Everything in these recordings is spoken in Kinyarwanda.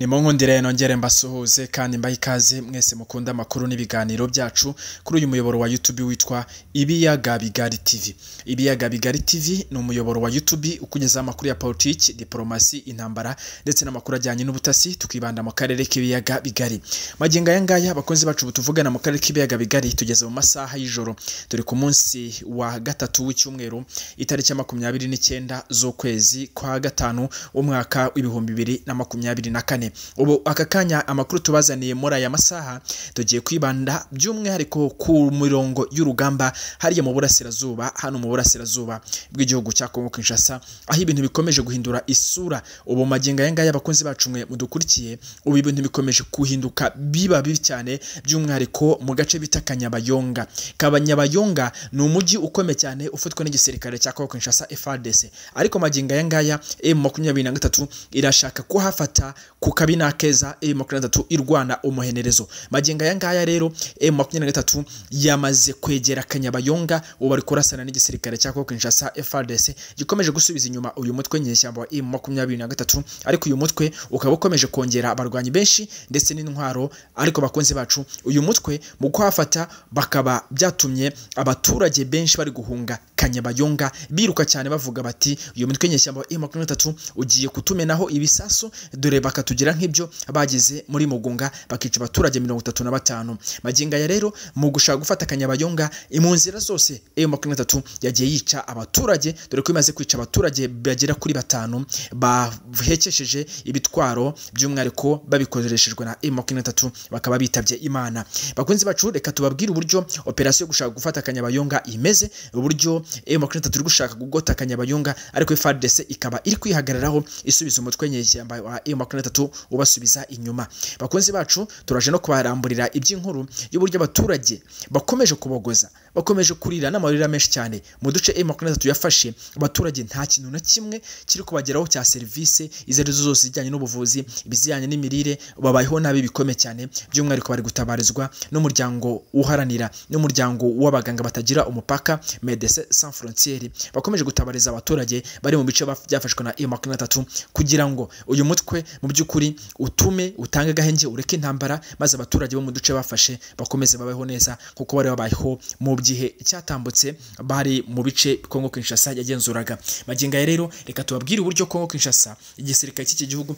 ni mu nkundire nongere mbasuhuze kandi mbahe ikaze mwese mukunda amakuru n'ibiganiro byacu kuri uyu muyoboro wa YouTube witwa Ibiyaga Bigari TV Ibiyaga Bigari TV ni umuyoboro wa YouTube ukugezaho amakuru ya politiki diplomasi intambara ndetse n'amakuru ajyanye n'ubutasi tukibanda mu karere k'ibiyaga bigari magingo aya ngaya abakozi bacu tuvugana mu karere k'ibiyaga bigari tugeze mu masaha y'ijoro turi ku munsi wa gatatu w'icyumweru itariki ya makumyabiri n'icyenda z'ukwezi kwa gatanu umwaka w'ibihumbi bibiri na makumyabiri na kane cyane ubu aka kanya amakuru tubazaniye muri aya masaha tugiye kwibanda by'umwihariko ku mirongo y'urugamba hariya mu burasirazuba hano mu burasirazuba bw'igihugu cya Kongo Kinshasa aho ibintu bikomeje guhindura isura ubu magingo aya ngaya abakunzi bacu mwe mudukurikiye ubu ibintu bikomeje guhinduka biba bibi cyane by'umwihariko mu gace bita Kanyabayonga Kabanyabayonga ni umujyi ukomeye cyane ufatwa n'igisirikare cya Kongo Kinshasa FARDC ariko magingo aya ngaya M23 irashaka kuhafata ku kabi nakeza e M23 irwana umuhenerezo magingo aya ngaya rero e M23 yamaze kwegera Kanyabayonga ubu bari kurasana n'igisirikare cya Kongo Kinshasa FARDC gikomeje gusubiza inyuma uyu mutwe nyeshyamba wa e M23 ariko uyu mutwe ukaba ukomeje kongera abarwanyi benshi ndetse n'intwaro ariko bakunzi bacu uyu mutwe mu kuhafata bakaba byatumye abaturage benshi bari guhunga Kanyabayonga biruka cyane bavuga bati uyu mutwe nyeshyamba wa M23 ugiye kutumenaho ibisasu dore bakatugira bagira nk'ibyo bagize muri mugunga bakica abaturage mirongo itatu na batanu maginga ya rero mu gushaka gufata akanyabayonga mu nzira zose ayo makumyabiri n'atatu yagiye yica abaturage dore ko imaze kwica abaturage bagera kuri batanu bahekesheje ibitwaro by'umwihariko babikoreshejwe na ayo makumyabiri n'atatu bakaba bitabye imana bakunze bacu reka tubabwire uburyo operasiyo yo gushaka gufata akanyabayonga imeze uburyo ayo makumyabiri n'atatu iri gushaka gugota akanyabayonga ariko frdc ikaba iri kwihagararaho isubiza umutwe nyeshyamba wa ayo makumyabiri n'atatu ubasubiza inyuma bakunzi bacu turaje no kubaramburira iby'inkuru y'uburyo abaturage bakomeje kubogoza bakomeje kurira n'amarira menshi cyane mu duce M23 yafashe abaturage nta kintu na kimwe kiri kubageraho cya serivisi izo arizo zose zijyanye n'ubuvuzi ibizijyanye n'imirire babayeho nabi bikomeye cyane by'umwihariko bari gutabarizwa n'umuryango uharanira n'umuryango w'abaganga batagira umupaka Medecins Sans Frontieres bakomeje gutabariza abaturage bari mu bice byafashwe na M23 kugira ngo uyu mutwe mu by'ukuri mubi utume utange agahenge ureke intambara maze abaturage bo mu duce bafashe bakomeze babeho neza kuko bari babayeho mu gihe cyatambutse bari mu bice Kongo Kinshasa yagenzuraga maginga rero reka tubabwire uburyo Kongo Kinshasa igisirikare cy'iki gihugu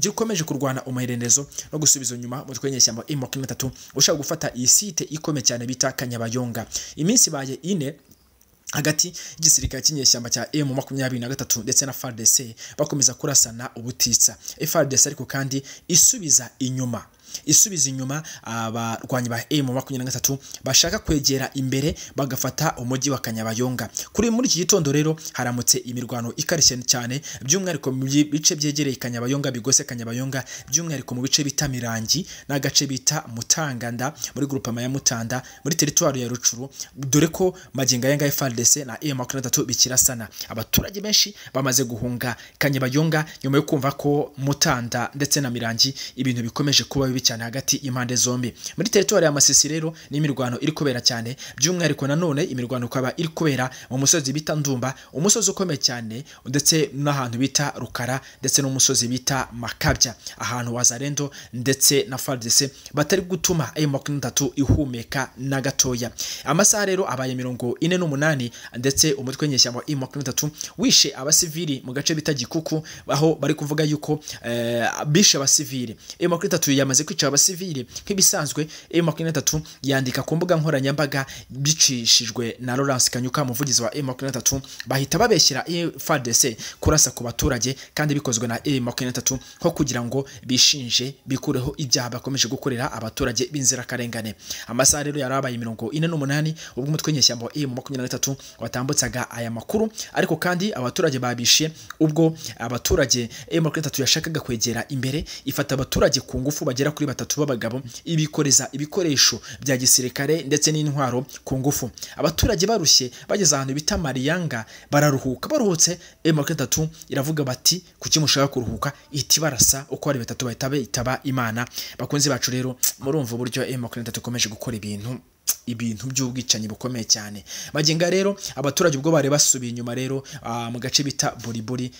gikomeje kurwana umuherenezo no gusubiza inyuma umutwe w'inyeshyamba M makumyabiri ushaka gufata iyi site ikomeye cyane bita Kanyabayonga iminsi ibaye ine hagati y'igisirikare cy'inyeshyamba cya emu makumyabiri na gatatu ndetse na FARDC bakomeza kurasana ubutitsa FARDC ariko kandi isubiza inyuma isubiza inyuma abarwanyi ba emu makumyabiri na gatatu bashaka kwegera imbere bagafata umujyi wa kanyabayonga kuri muri iki gitondo rero haramutse imirwano ikarishye cyane by'umwihariko mu bice byegereye kanyabayonga bigose kanyabayonga by'umwihariko mu bice bita mirangi n'agace bita mutanganda muri grupama ya mutanda muri teritwari ya rucuru dore ko magingo aya ngaya fardese na emu makumyabiri na gatatu bikirasana abaturage benshi bamaze guhunga kanyabayonga nyuma yo kumva ko mutanda ndetse na mirangi ibintu bikomeje kuba mibi cyane hagati y'impande zombi muri teritwari ya Masisi rero ni imirwano iri kubera cyane by'umwihariko nanone imirwano ikaba iri kubera mu musozi bita Ndumba umusozi ukomeye cyane ndetse n'ahantu bita Rukara ndetse n'umusozi bita Makabya ahantu Wazarendo ndetse na FARDC batari gutuma M23 ihumeka na gatoya amasaha rero abaye mirongo ine n'umunani ndetse umutwe nyeshyamba M23 wishe abasivili mu gace bita Gikuku aho bari kuvuga yuko eh, bishe abasivili M23 yamaze kwica abasivili nk'ibisanzwe M23 yandika ku mbuga nkoranyambaga bicishijwe na Lawrence Kanyuka umuvugizi wa M23 bahita babeshyira FARDC kurasa ku baturage kandi bikozwe na M23 nko kugira ngo bishinje bikureho ibyaha bakomeje gukorera abaturage b'inzirakarengane amasaha rero yarabaye mirongo ine n'umunani ubwo umutwe nyeshyamba wa M23 watambutsaga aya makuru ariko kandi abaturage babishiye ubwo abaturage M23 yashakaga kwegera imbere ifata abaturage ku ngufu bagera kuri batatu b'abagabo ibikoreza ibikoresho bya gisirikare ndetse n'intwaro ku ngufu abaturage barushye bageze ahantu bita mariyanga bararuhuka baruhutse M23 iravuga bati kuki mushaka kuruhuka iti barasa uko ari batatu bahita bitaba Imana bakunzi bacu rero murumva uburyo M23 ikomeje gukora ibintu ibintu by'ubwicanyi bukomeye cyane magingo rero abaturage ubwo bari basubiye inyuma rero ah, mu gace bita buriburi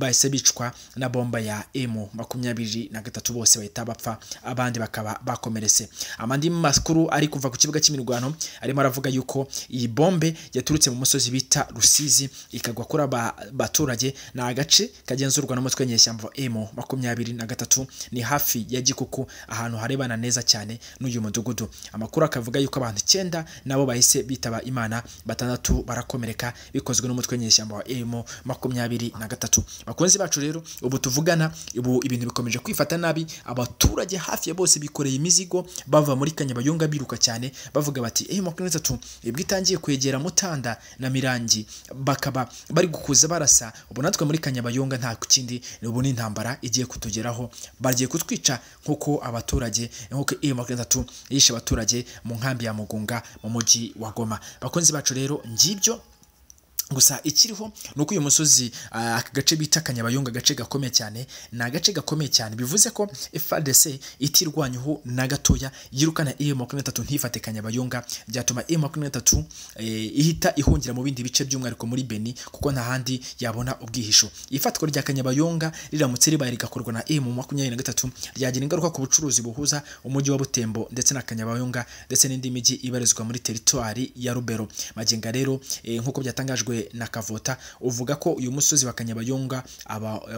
bahise bicwa na bomba ya emu makumyabiri na gatatu bose bahita bapfa abandi bakaba bakomeretse amandi makuru ari kuva ku kibuga cy'imirwano arimo aravuga yuko iyi bombe yaturutse mu musozi bita rusizi ikagwa kuri aba baturage ni agace kagenzurwa n'umutwe nyeshyamba emu makumyabiri na gatatu ni hafi ya gikuku ahantu harebana neza cyane n'uyu mudugudu amakuru akavuga yuko abantu abantu icyenda nabo bahise bitaba imana batandatu barakomereka bikozwe n'umutwe nyeshyamba wa emu makumyabiri na gatatu bakunzi bacu rero ubu tuvugana ubu ibintu bikomeje kwifata nabi abaturage hafi ya bose bikoreye imizigo bava muri kanyabayonga biruka cyane bavuga bati ehe makumyabiri na ibwo itangiye kwegera mutanda na mirangi bakaba bari gukuza barasa ubu natwe muri kanyabayonga nta kindi ubu ni intambara igiye kutugeraho bagiye kutwica nk'uko abaturage nk'uko ehe makumyabiri na yishe abaturage mu nkambi ya mu mugunga mu mujyi wa goma bakunzi bacu rero ngibyo gusa ikiriho ni uko uyu musozi ah, aka gace bita kanyabayonga agace gakomeye cyane ni agace gakomeye cyane bivuze ko FARDC itirwanyeho na gatoya yirukana M23 ntifate kanyabayonga byatuma M23 eh, ihita ihungira mu bindi bice by'umwihariko muri Beni kuko nta handi yabona ubwihisho ifatwa rya kanyabayonga riramutse ribaye rigakorwa na na gatatu ryagira ingaruka ku bucuruzi buhuza umujyi wa Butembo ndetse na kanyabayonga ndetse n'indi mijyi ibarizwa muri teritwari ya Rubero magenga rero eh, nk'uko byatangajwe Nyungwe na Kavota uvuga ko uyu musozi wa Kanyabayonga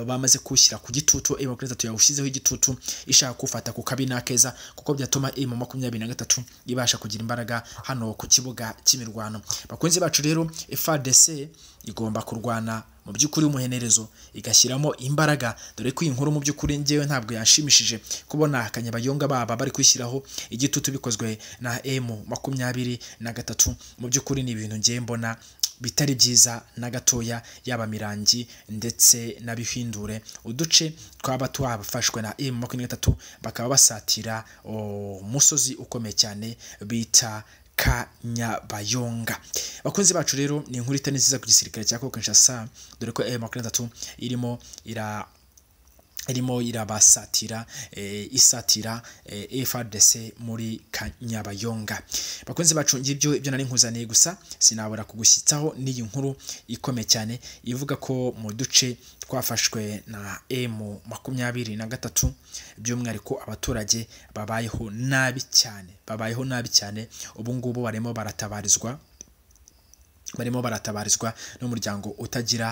bamaze kuwushyira ku gitutu M makumyabiri yawushyizeho igitutu ishaka kuwufata ku kabi n'akeza kuko byatuma M makumyabiri na gatatu ibasha kugira imbaraga hano ku kibuga cy'imirwano bakunzi bacu rero FARDC igomba kurwana mu by'ukuri umuhenerezo igashyiramo imbaraga dore ko iyi nkuru mu by'ukuri ngewe ntabwo yashimishije kubona akanyabayonga baba bari kwishyiraho igitutu bikozwe na M makumyabiri na gatatu mu by'ukuri ni ibintu ngiye mbona bitari byiza na gatoya yaba mirangi ndetse n'abihindure uduce twaba twafashwe na emu makumyabiri gatatu bakaba basatira oh, umusozi ukomeye cyane bita kanyabayonga bakunzi bacu rero ni inkuru itari nziza ku gisirikare cya Kinshasa dore ko emu makumyabiri gatatu irimo ira irimo irabasatira eh, isatira eh, FRDC muri Kanyabayonga bakunze bacunga ibyo ibyo nari nkuzaniye gusa sinabura kugushyitsaho n'iyi nkuru ikomeye cyane ivuga ko mu duce twafashwe na M makumyabiri na gatatu by'umwihariko abaturage babayeho nabi cyane babayeho nabi cyane ubu ngubu barimo baratabarizwa barimo baratabarizwa n'umuryango utagira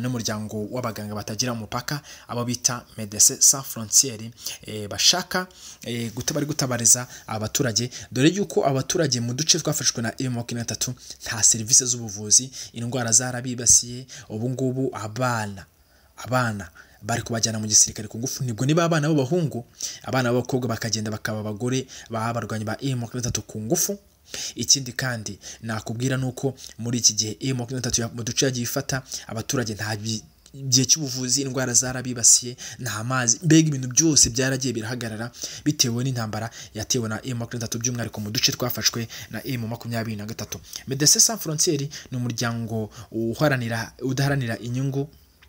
n'umuryango w'abaganga batagira umupaka abo bita medecins sans frontiere eh, bashaka eh, bari gutabariza abaturage dore yuko abaturage mu duce twafashwe na emu makumyabiri na tatu nta serivisi z'ubuvuzi indwara zarabibasiye ubungubu abana abana bari kubajyana mu gisirikare ku ngufu nibwo niba abana b'abahungu abana b'abakobwa bakagenda bakaba abagore b'abarwanyi ba emu makumyabiri na tatu ku ngufu ikindi kandi nakubwira ni uko muri iki gihe iyo makumyabiri n'itatu mu duce yagiye ifata abaturage nta igihe cy'ubuvuzi indwara zarabibasiye nta mazi mbega ibintu byose byaragiye birahagarara bitewe n'intambara yatewe na emu makumyabiri n'itatu by'umwihariko mu duce twafashwe na emu makumyabiri na gatatu medecin sans frontiere ni umuryango udaharanira inyungu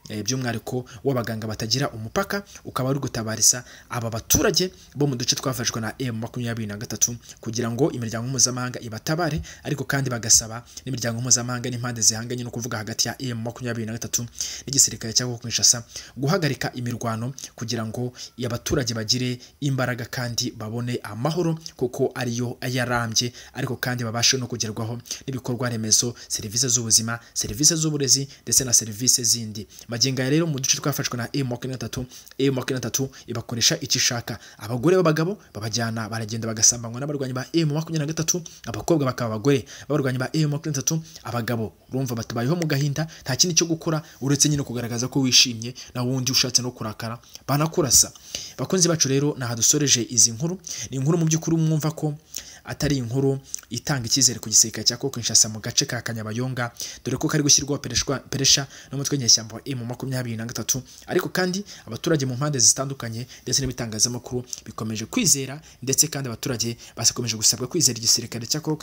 Eh, by'umwihariko w'abaganga batagira umupaka ukaba ari gutabariza aba baturage bo mu duce twafashwe na M makumyabiri na gatatu kugira ngo imiryango mpuzamahanga ibatabare ariko kandi bagasaba n'imiryango mpuzamahanga n'impande zihanganye no kuvuga hagati ya M makumyabiri na gatatu n'igisirikare cya Kinshasa guhagarika imirwano kugira ngo abaturage bagire imbaraga kandi babone amahoro kuko ariyo yarambye ariko kandi babashe no kugerwaho n'ibikorwa remezo serivisi z'ubuzima serivisi z'uburezi ndetse na serivisi zindi magingo aya rero mu duce twafashwe na emu makumyabiri na emu makumyabiri na ibakoresha icyo ishaka abagore b'abagabo babajyana baragenda bagasambanywa n'abarwanyi ba emu makumyabiri na gatatu abakobwa bakaba abagore b'abarwanyi ba emu makumyabiri na tatu abagabo urumva batubayeho mu gahinda nta kindi cyo gukora uretse nyine kugaragaza ko wishimye na wundi ushatse no kurakara banakurasa bakunzi bacu rero naha dusoreje izi nkuru ni inkuru mu by'ukuri mwumva ko atari inkuru itanga icyizere ku gisirikare cya Congo mu gace ka Kanyabayonga dore ko kari gushyirwaho peresha n'umutwe nyeshyamba wa na gatatu ariko kandi abaturage mu mpande zitandukanye ndetse n'ibitangazamakuru bikomeje kwizera ndetse kandi abaturage bakomeje gusabwa kwizera igisirikare cya Congo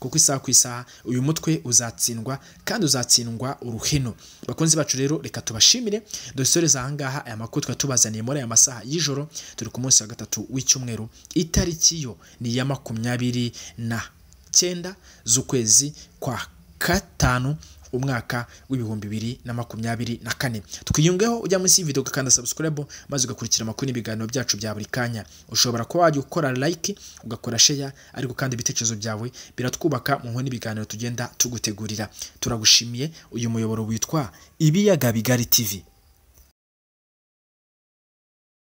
kuko isaha ku isaha uyu mutwe uzatsindwa kandi uzatsindwa uruhino bakunzi bacu rero reka tubashimire dusoreza ahangaha aya makuru twari muri aya masaha y'ijoro turi ku munsi wa gatatu w'icyumweru itariki yo ni iya makumyabiri makumyabiri na cyenda z'ukwezi kwa gatanu umwaka w'ibihumbi bibiri na makumyabiri na kane twiyungeho ujya munsi y'ivido ugakanda subscribe maze ugakurikira amakuru n'ibiganiro byacu bya buri kanya ushobora kuba wajya ukora like ugakora share ariko kandi ibitekerezo byawe biratwubaka mu nkoni n'ibiganiro tugenda tugutegurira turagushimiye uyu muyoboro witwa ibiyaga bigari tv